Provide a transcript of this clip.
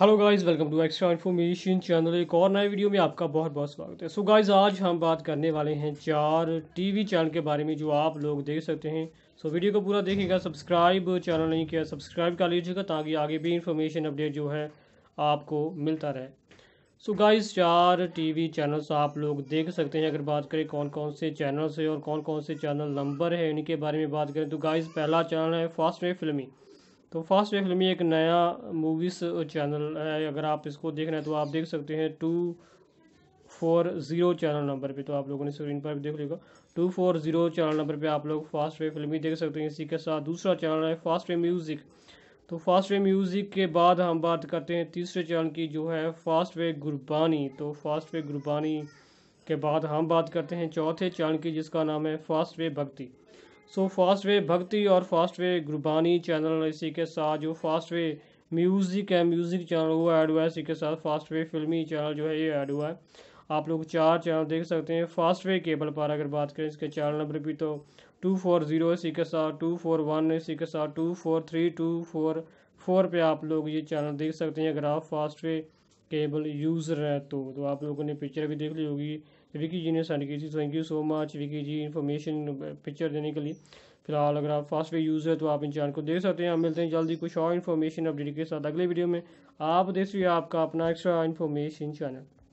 hello guys welcome to extra information channel एक और नए वीडियो में आपका बहुत बहुत स्वागत है सो so गाइस आज हम बात करने वाले हैं चार टीवी चैनल के बारे में जो आप लोग देख सकते हैं सो so वीडियो को पूरा देखिएगा सब्सक्राइब चैनल नहीं किया सब्सक्राइब कर लीजिएगा ताकि आगे भी इन्फॉर्मेशन अपडेट जो है आपको मिलता रहे सो so गाइज चार टी चैनल्स आप लोग देख सकते हैं अगर बात करें कौन कौन से चैनल्स है और कौन कौन से चैनल नंबर है इनके बारे में बात करें तो गाइज़ पहला चैनल है फास्ट वे फिल्मी तो फास्ट वे फिल्मी एक नया मूवीज़ चैनल है अगर आप इसको देख रहे हैं तो आप देख सकते हैं two four zero channel number पे तो आप लोगों ने स्क्रीन पर भी देख लेगा two four zero channel number पे आप लोग फास्ट वे फिल्मी देख सकते हैं इसी के साथ दूसरा चैनल है फास्ट वे म्यूज़िक तो फास्ट वे म्यूज़िक के बाद हम बात करते हैं तीसरे चैनल की जो है फास्ट वे गुरबानी तो फास्ट वे गुरबानी के बाद हम बात करते हैं चौथे चैनल की जिसका नाम है फास्ट वे भक्ति सो फास्ट वे भक्ति और फास्ट वे गुरबानी चैनल इसी के साथ जो फास्ट वे म्यूज़िक है म्यूज़िक चैनल वो ऐड हुआ है इसी के साथ फास्ट वे फिल्मी चैनल जो है ये ऐड हुआ है आप लोग चार चैनल देख सकते हैं फास्ट वे केबल पर अगर बात करें इसके चैनल नंबर भी तो टू फोर ज़ीरो इसी के साथ टू फोर वन इसी के साथ two four three two four four पे आप लोग ये चैनल देख सकते हैं अगर आप फास्ट वे केबल यूज़र है तो, तो आप लोगों ने पिक्चर भी देख ली होगी विकी जी ने सेंड की थी thank you so much Vicky ji information picture देने के लिए फिलहाल अगर आप फास्ट वे यूज़र है तो आप इन चैनल को देख सकते हैं हम मिलते हैं जल्दी कुछ और इन्फॉर्मेशन अपडेट के साथ अगले वीडियो में आप देख सी आपका अपना एक्स्ट्रा इन्फॉर्मेशन चैनल